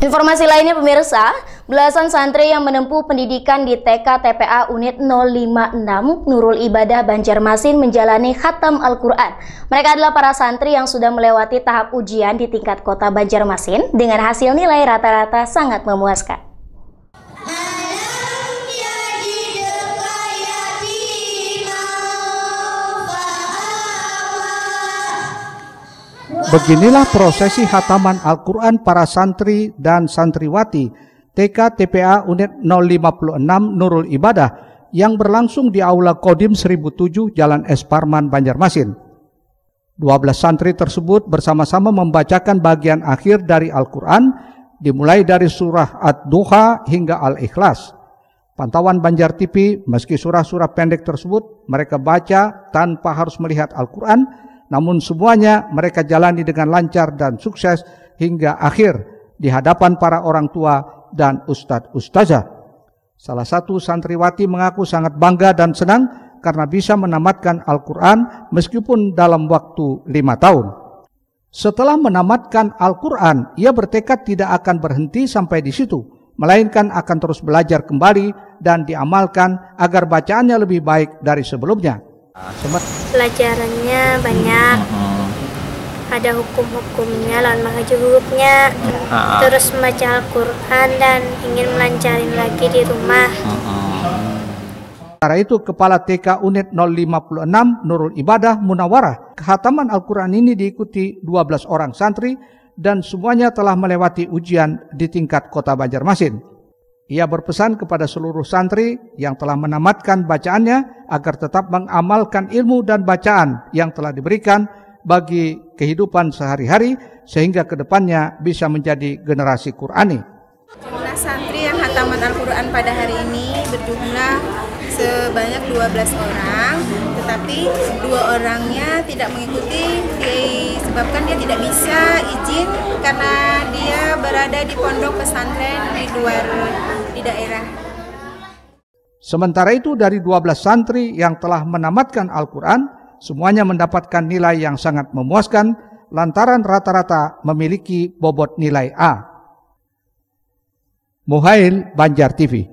Informasi lainnya pemirsa, belasan santri yang menempuh pendidikan di TK TPA Unit 056 Nurul Ibadah Banjarmasin menjalani khatam Al-Quran. Mereka adalah para santri yang sudah melewati tahap ujian di tingkat kota Banjarmasin dengan hasil nilai rata-rata sangat memuaskan. Beginilah prosesi hataman Al-Quran para santri dan santriwati TK TPA Unit 056 Nurul Ibadah yang berlangsung di Aula Kodim 1007 Jalan Es Parman, Banjarmasin. 12 santri tersebut bersama-sama membacakan bagian akhir dari Al-Quran dimulai dari surah Ad-Duha hingga Al-Ikhlas. Pantauan Banjar TV, meski surah-surah pendek tersebut mereka baca tanpa harus melihat Al-Quran, namun semuanya mereka jalani dengan lancar dan sukses hingga akhir di hadapan para orang tua dan ustadz ustazah. Salah satu santriwati mengaku sangat bangga dan senang karena bisa menamatkan Al-Quran meskipun dalam waktu lima tahun. Setelah menamatkan Al-Quran, ia bertekad tidak akan berhenti sampai di situ, melainkan akan terus belajar kembali dan diamalkan agar bacaannya lebih baik dari sebelumnya. Ah, Pelajarannya banyak. Hmm, hmm, hmm. Ada hukum-hukumnya, lawan mengaji hurufnya. Hmm. Ah, ah. Terus membaca Al-Qur'an dan ingin melancarin lagi di rumah. Karena hmm, itu Kepala TK Unit 056 Nurul Ibadah Munawarah, kehataman Al-Quran ini diikuti 12 orang santri dan semuanya telah melewati ujian di tingkat kota Banjarmasin. Ia berpesan kepada seluruh santri yang telah menamatkan bacaannya agar tetap mengamalkan ilmu dan bacaan yang telah diberikan bagi kehidupan sehari-hari sehingga kedepannya bisa menjadi generasi Qur'ani. Jumlah santri yang hatamat Al-Quran pada hari ini berjumlah sebanyak 12 orang tetapi dua orangnya tidak mengikuti disebabkan dia tidak bisa izin karena dia berada di pondok pesantren di luar di daerah. Sementara itu dari 12 santri yang telah menamatkan Al-Quran, semuanya mendapatkan nilai yang sangat memuaskan lantaran rata-rata memiliki bobot nilai A. Muhail Banjar TV